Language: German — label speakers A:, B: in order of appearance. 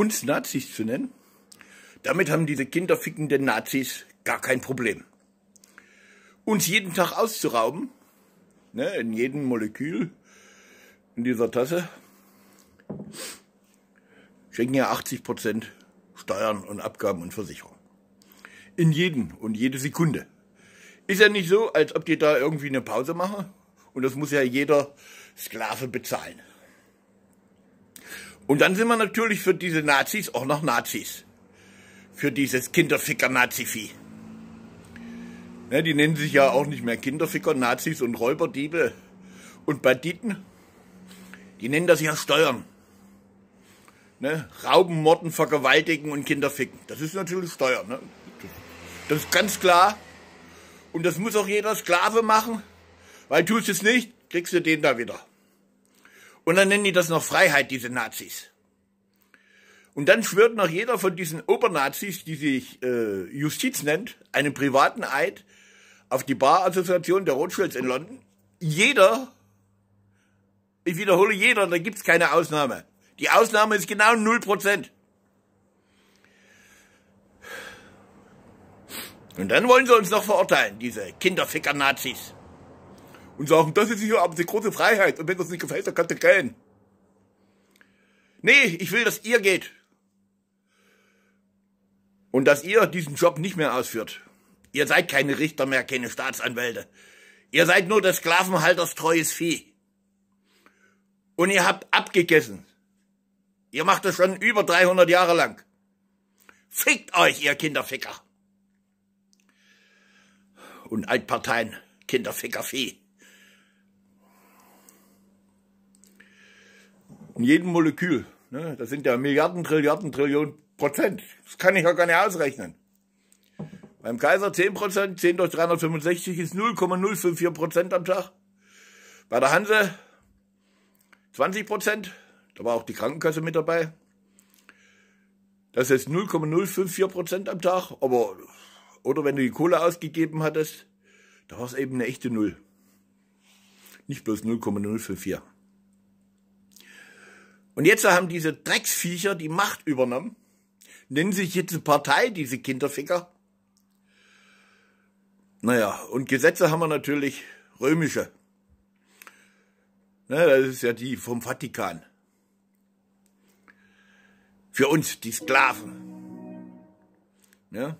A: uns Nazis zu nennen. Damit haben diese kinderfickenden Nazis gar kein Problem. Uns jeden Tag auszurauben, ne, in jedem Molekül, in dieser Tasse, schenken ja 80 Prozent Steuern und Abgaben und Versicherung. In jeden und jede Sekunde. Ist ja nicht so, als ob die da irgendwie eine Pause machen und das muss ja jeder Sklave bezahlen. Und dann sind wir natürlich für diese Nazis auch noch Nazis. Für dieses Kinderficker-Nazi-Vieh. Ne, die nennen sich ja auch nicht mehr Kinderficker, Nazis und Räuber, Diebe und Banditen. Die nennen das ja Steuern. Ne? Rauben, Morden, Vergewaltigen und Kinderficken. Das ist natürlich Steuern. Ne? Das ist ganz klar. Und das muss auch jeder Sklave machen, weil tust es nicht, kriegst du den da wieder. Und dann nennen die das noch Freiheit, diese Nazis. Und dann schwört noch jeder von diesen Obernazis, die sich äh, Justiz nennt, einen privaten Eid auf die Barassoziation der Rothschilds in London. Jeder, ich wiederhole jeder, da gibt es keine Ausnahme. Die Ausnahme ist genau 0%. Und dann wollen sie uns noch verurteilen, diese Kinderficker-Nazis und sagen, das ist hier aber die große Freiheit und wenn das nicht gefällt, dann kannst du gehen. Nee, ich will, dass ihr geht. Und dass ihr diesen Job nicht mehr ausführt. Ihr seid keine Richter mehr, keine Staatsanwälte. Ihr seid nur des Sklavenhalters treues Vieh. Und ihr habt abgegessen. Ihr macht das schon über 300 Jahre lang. Fickt euch, ihr Kinderficker. Und Altparteien, Kinderficker Vieh. In jedem Molekül. Ne? Das sind ja Milliarden, Trilliarden, Trillionen Prozent. Das kann ich ja gar nicht ausrechnen. Beim Kaiser 10 Prozent, 10 durch 365 ist 0,054 Prozent am Tag. Bei der Hanse 20 Prozent, da war auch die Krankenkasse mit dabei. Das ist 0,054 Prozent am Tag, aber, oder wenn du die Kohle ausgegeben hattest, da war es eben eine echte Null. Nicht bloß 0,054. Und jetzt haben diese Drecksviecher die Macht übernommen, nennen sich jetzt eine Partei, diese Kinderficker. Naja, und Gesetze haben wir natürlich römische. Na, das ist ja die vom Vatikan. Für uns, die Sklaven. Ja?